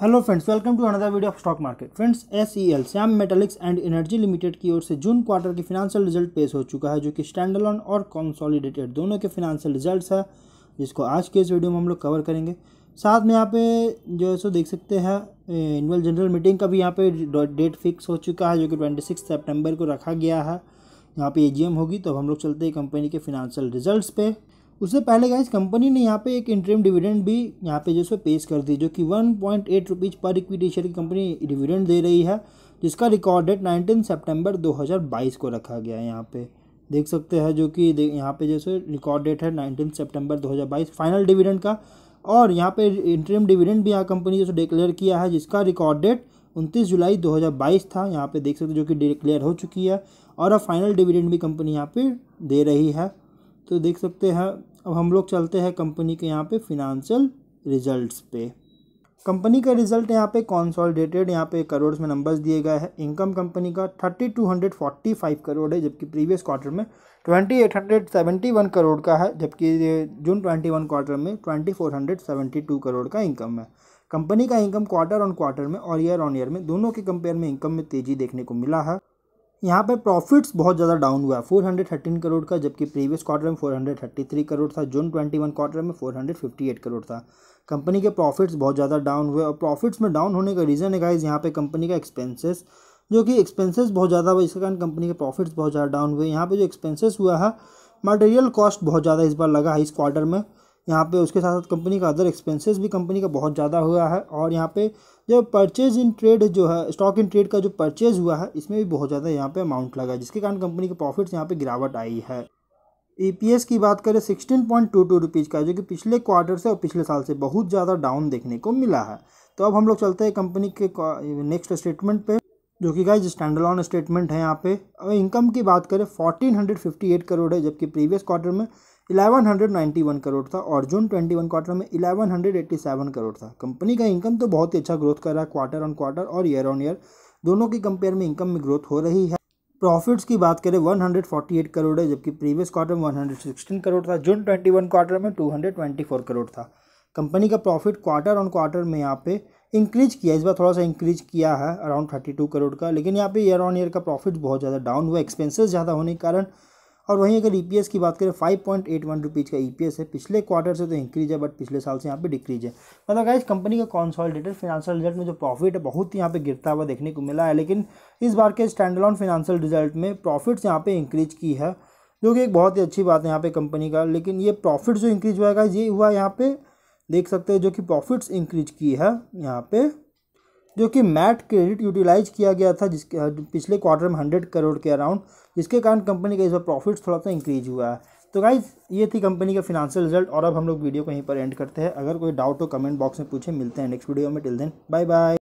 hello friends welcome to another video of stock market friends S E L Shyam metallics and energy limited की ओर से June quarter की financial result पेश हो चुका है जो कि स्टैंडलॉन और कॉन्सॉलीडेटेड दोनों के फिनेंशियल रिजल्ट्स है जिसको आज के इस वीडियो में हम लोग कवर करेंगे साथ में यहाँ पे जो है सो देख सकते हैं एनुअल जनरल मीटिंग का भी यहाँ पे डेट फिक्स हो चुका है जो कि ट्वेंटी सिक्स सेप्टेम्बर को रखा गया है यहाँ पे ए होगी तो हम लोग चलते हैं कंपनी के फिनेंशियल रिजल्ट पे उससे पहले गाइज कंपनी ने यहाँ पे एक इंटरम डिविडेंड भी यहाँ पे जो है पेश कर दी जो कि वन पॉइंट एट रुपीज़ पर इक्विटी शेयर की कंपनी डिविडेंड दे रही है जिसका रिकॉर्ड डेट नाइनटीन सेप्टेम्बर दो हज़ार बाईस को रखा गया है यहाँ पे देख सकते हैं जो कि यहाँ पे जैसे रिकॉर्ड डेट है नाइनटीन सेप्टेम्बर बाईस फाइनल डिविडेंड का और यहाँ पे इंटरम डिविडेंड भी यहाँ कंपनी जैसे डिक्लेयर किया है जिसका रिकॉर्ड डेट 29 जुलाई 2022 था यहाँ पे देख सकते जो कि डिक्लेयर हो चुकी है और अब फाइनल डिविडेंड भी कंपनी यहाँ पे दे रही है तो देख सकते हैं अब हम लोग चलते हैं कंपनी के यहाँ पे फिनंशियल रिजल्ट्स पे कंपनी का रिजल्ट यहाँ पे कॉन्सॉलिडेटेड यहाँ पे करोड़ में नंबर्स दिए गए हैं इनकम कंपनी का thirty two hundred forty five crore है जबकि प्रीवियस क्वार्टर में twenty eight hundred seventy one crore का है जबकि जून ट्वेंटी वन क्वार्टर में twenty four hundred seventy two crore का इनकम है कंपनी का इनकम क्वार्टर ऑन क्वार्टर में और ईयर ऑन ईयर में दोनों के कंपेयर में इनकम में तेजी देखने को मिला है यहाँ पर प्रॉफिट्स बहुत ज़्यादा डाउन हुआ है थर्टीन करोड़ का जबकि प्रीवियस क्वार्टर में four hundred thirty three crore था जून ट्वेंटी वन क्वार्टर में four hundred fifty eight crore था कंपनी के प्रॉफिट्स बहुत ज़्यादा डाउन हुए और प्रॉफिट्स में डाउन होने का रीज़न है गाइज यहाँ पे कंपनी का एक्सपेंसेस जो कि एक्सपेंसेस बहुत ज़्यादा हुआ इसके कारण कंपनी के प्रॉफिट्स बहुत ज़्यादा डाउन हुए यहाँ पर जो एक्सपेंसेस हुआ है मटेरियल कॉस्ट बहुत ज़्यादा इस बार लगा है इस क्वार्टर में यहाँ पे उसके साथ साथ कंपनी का अदर एक्सपेंसेस भी कंपनी का बहुत ज़्यादा हुआ है और यहाँ पे जो परचेज इन ट्रेड जो है स्टॉक इन ट्रेड का जो परचेज हुआ है इसमें भी बहुत ज़्यादा यहाँ पे अमाउंट लगा जिसके कारण कंपनी के प्रॉफिट्स यहाँ पे गिरावट आई है ई e की बात करें sixteen point two two rupees का जो कि पिछले क्वार्टर से और पिछले साल से बहुत ज़्यादा डाउन देखने को मिला है तो अब हम लोग चलते हैं कंपनी के नेक्स्ट स्टेटमेंट पे जो कि गाइज ऑन स्टेटमेंट है यहाँ पे अब इनकम की बात करें हंड्रेड फिफ्टी एट करोड़ है जबकि प्रीवियस क्वार्टर में eleven hundred ninety one crore था और जून ट्वेंटी वन क्वार्टर में eleven hundred eighty seven crore था कंपनी का इनकम तो बहुत ही अच्छा ग्रोथ कर रहा है क्वार्टर ऑन क्वार्टर और ईयर ऑन ईयर दोनों की कंपेयर में इनकम में ग्रोथ हो रही है प्रॉफिट्स की बात करें one hundred forty eight crore है जबकि प्रीवियस क्वार्टर में वन हंड्रेड सिक्सटीन करोड़ था जून ट्वेंटी वन क्वार्टर में two hundred twenty four crore था कंपनी का प्रॉफिट क्वार्टर ऑन क्वार्टर में यहाँ पे इंक्रीज किया इस बार थोड़ा सा इंक्रीज किया है अराउंड थर्टी टू करोड़ का लेकिन यहाँ पे ईयर ऑन ईयर का प्रॉफिट बहुत ज़्यादा डाउन हुआ एक्सपेंसेस ज़्यादा होने के कारण और वहीं अगर ई की बात करें five point eight one rupees का ई है पिछले क्वार्टर से तो इंक्रीज है बट पिछले साल से यहाँ पे डिक्रीज है मतलब इस कंपनी का कॉन्सॉलिडेटेड फिनेंशियल रिजल्ट में जो प्रॉफिट है बहुत ही यहाँ पे गिरता हुआ देखने को मिला है लेकिन इस बार के स्टैंडलॉन फिनेंशियल रिजल्ट में प्रॉफिट्स यहाँ पर इंक्रीज की है जो कि एक बहुत ही अच्छी बात है यहाँ पे कंपनी का लेकिन ये प्रॉफिट जो इंक्रीज हुआ है ये हुआ यहाँ पे देख सकते हैं जो कि प्रॉफिट्स इंक्रीज की है यहाँ पे जो कि मैट क्रेडिट यूटिलाइज किया गया था जिसके पिछले क्वार्टर में हंड्रेड करोड़ के अराउंड जिसके कारण कंपनी का इस बार प्रॉफिट थोड़ा सा इंक्रीज हुआ है तो गाइज ये थी कंपनी का फिनांशियल रिजल्ट और अब हम लोग वीडियो को यहीं पर एंड करते हैं अगर कोई डाउट हो कमेंट बॉक्स में पूछे मिलते हैं नेक्स्ट वीडियो में टिल देन बाय बाय